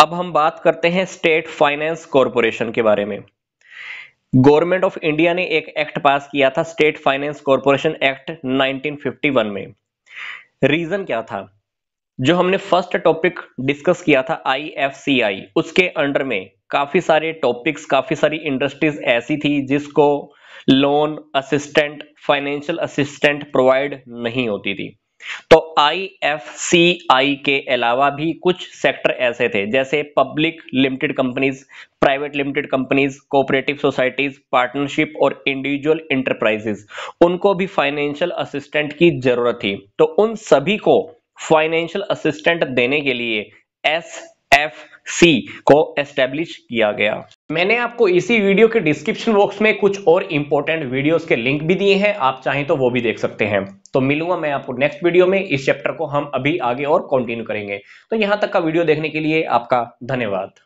अब हम बात करते हैं स्टेट फाइनेंस कॉरपोरेशन के बारे में गवर्नमेंट ऑफ इंडिया ने एक एक्ट पास किया था स्टेट फाइनेंस कॉरपोरेशन एक्ट 1951 में रीजन क्या था जो हमने फर्स्ट टॉपिक डिस्कस किया था आईएफसीआई उसके अंडर में काफी सारे टॉपिक्स काफी सारी इंडस्ट्रीज ऐसी थी जिसको loan assistant financial assistant provide नहीं होती थी तो आईएफसीआई के अलावा भी कुछ सेक्टर ऐसे थे जैसे public limited companies private limited companies cooperative societies partnership और इंडिविजुअल इंटरप्राइजेस उनको भी फाइनेंशियल असिस्टेंट की जरूरत थी तो उन सभी को फाइनेंशियल असिस्टेंट देने के लिए एस एफ सी को एस्टेब्लिश किया गया मैंने आपको इसी वीडियो के डिस्क्रिप्शन बॉक्स में कुछ और इंपॉर्टेंट वीडियोस के लिंक भी दिए हैं आप चाहें तो वो भी देख सकते हैं तो मिलूंगा मैं आपको नेक्स्ट वीडियो में इस चैप्टर को हम अभी आगे और कंटिन्यू करेंगे तो यहां तक का वीडियो देखने के लिए आपका धन्यवाद